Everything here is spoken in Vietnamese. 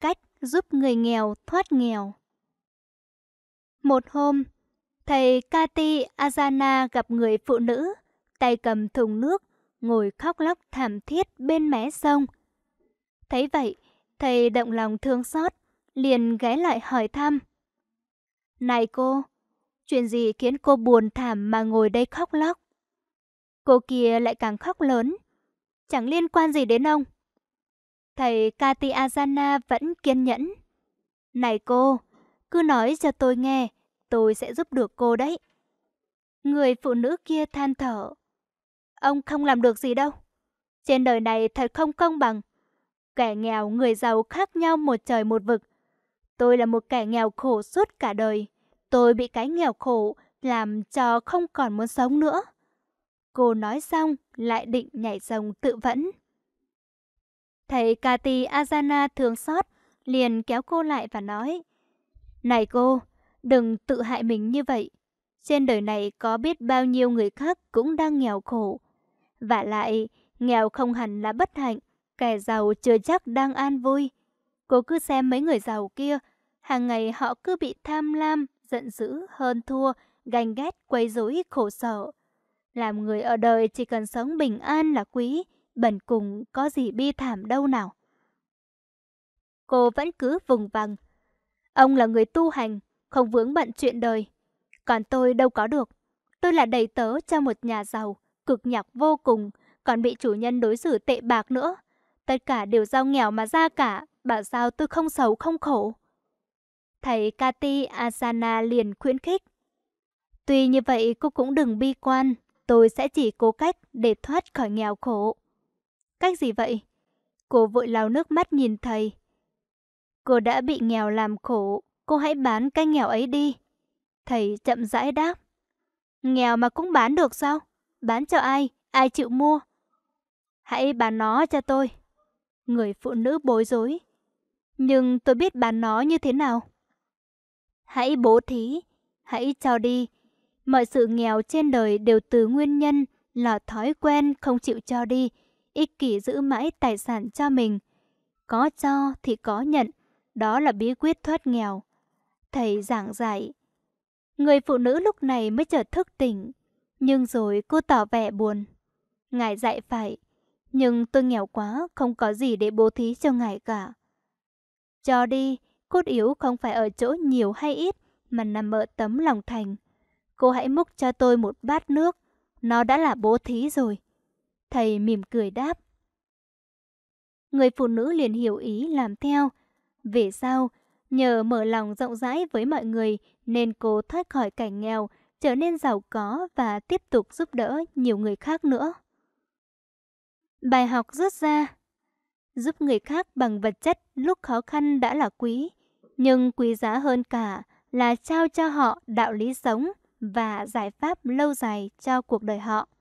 cách giúp người nghèo thoát nghèo. Một hôm, thầy Kati Azana gặp người phụ nữ, tay cầm thùng nước, ngồi khóc lóc thảm thiết bên mé sông. Thấy vậy, thầy động lòng thương xót, liền ghé lại hỏi thăm. Này cô, chuyện gì khiến cô buồn thảm mà ngồi đây khóc lóc? Cô kia lại càng khóc lớn. Chẳng liên quan gì đến ông, Thầy Katiazana vẫn kiên nhẫn. Này cô, cứ nói cho tôi nghe, tôi sẽ giúp được cô đấy. Người phụ nữ kia than thở. Ông không làm được gì đâu. Trên đời này thật không công bằng. Kẻ nghèo, người giàu khác nhau một trời một vực. Tôi là một kẻ nghèo khổ suốt cả đời. Tôi bị cái nghèo khổ làm cho không còn muốn sống nữa. Cô nói xong lại định nhảy rồng tự vẫn thầy Kati Azana thương xót, liền kéo cô lại và nói Này cô, đừng tự hại mình như vậy. Trên đời này có biết bao nhiêu người khác cũng đang nghèo khổ. Và lại, nghèo không hẳn là bất hạnh, kẻ giàu chưa chắc đang an vui. Cô cứ xem mấy người giàu kia, hàng ngày họ cứ bị tham lam, giận dữ, hơn thua, ganh ghét, quấy rối, khổ sở. Làm người ở đời chỉ cần sống bình an là quý, bần cùng có gì bi thảm đâu nào. Cô vẫn cứ vùng vằng. Ông là người tu hành, không vướng bận chuyện đời. Còn tôi đâu có được. Tôi là đầy tớ cho một nhà giàu, cực nhọc vô cùng, còn bị chủ nhân đối xử tệ bạc nữa. Tất cả đều do nghèo mà ra cả, bảo sao tôi không xấu không khổ. Thầy Kati Asana liền khuyến khích. Tuy như vậy cô cũng đừng bi quan, tôi sẽ chỉ cố cách để thoát khỏi nghèo khổ cách gì vậy? Cô vội lau nước mắt nhìn thầy. Cô đã bị nghèo làm khổ, cô hãy bán cái nghèo ấy đi. Thầy chậm rãi đáp. Nghèo mà cũng bán được sao? Bán cho ai? Ai chịu mua? Hãy bán nó cho tôi. Người phụ nữ bối rối. Nhưng tôi biết bán nó như thế nào. Hãy bố thí, hãy cho đi. Mọi sự nghèo trên đời đều từ nguyên nhân là thói quen không chịu cho đi ích kỷ giữ mãi tài sản cho mình. Có cho thì có nhận, đó là bí quyết thoát nghèo. Thầy giảng dạy. Người phụ nữ lúc này mới chợt thức tỉnh, nhưng rồi cô tỏ vẻ buồn. Ngài dạy phải, nhưng tôi nghèo quá, không có gì để bố thí cho ngài cả. Cho đi, cốt yếu không phải ở chỗ nhiều hay ít, mà nằm ở tấm lòng thành. Cô hãy múc cho tôi một bát nước, nó đã là bố thí rồi. Thầy mỉm cười đáp. Người phụ nữ liền hiểu ý làm theo. Về sau, nhờ mở lòng rộng rãi với mọi người nên cô thoát khỏi cảnh nghèo, trở nên giàu có và tiếp tục giúp đỡ nhiều người khác nữa. Bài học rút ra Giúp người khác bằng vật chất lúc khó khăn đã là quý, nhưng quý giá hơn cả là trao cho họ đạo lý sống và giải pháp lâu dài cho cuộc đời họ.